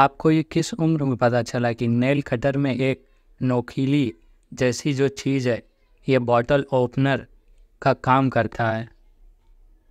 आपको ये किस उम्र में पता चला कि नेल कटर में एक नोकीली जैसी जो चीज़ है ये बॉटल ओपनर का काम करता है